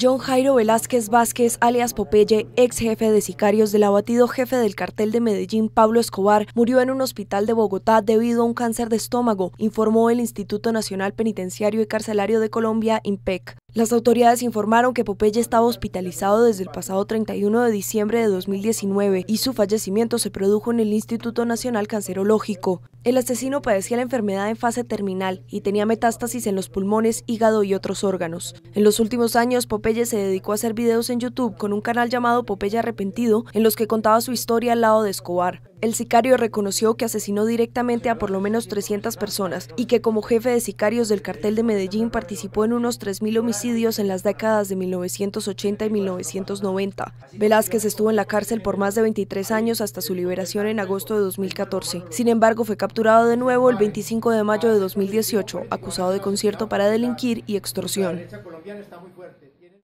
John Jairo Velázquez Vázquez, alias Popeye, ex jefe de sicarios del abatido jefe del cartel de Medellín, Pablo Escobar, murió en un hospital de Bogotá debido a un cáncer de estómago, informó el Instituto Nacional Penitenciario y Carcelario de Colombia, INPEC. Las autoridades informaron que Popeye estaba hospitalizado desde el pasado 31 de diciembre de 2019 y su fallecimiento se produjo en el Instituto Nacional Cancerológico. El asesino padecía la enfermedad en fase terminal y tenía metástasis en los pulmones, hígado y otros órganos. En los últimos años, Popeye se dedicó a hacer videos en YouTube con un canal llamado Popeye Arrepentido, en los que contaba su historia al lado de Escobar. El sicario reconoció que asesinó directamente a por lo menos 300 personas y que como jefe de sicarios del cartel de Medellín participó en unos 3.000 homicidios en las décadas de 1980 y 1990. Velázquez estuvo en la cárcel por más de 23 años hasta su liberación en agosto de 2014. Sin embargo, fue capturado de nuevo el 25 de mayo de 2018, acusado de concierto para delinquir y extorsión.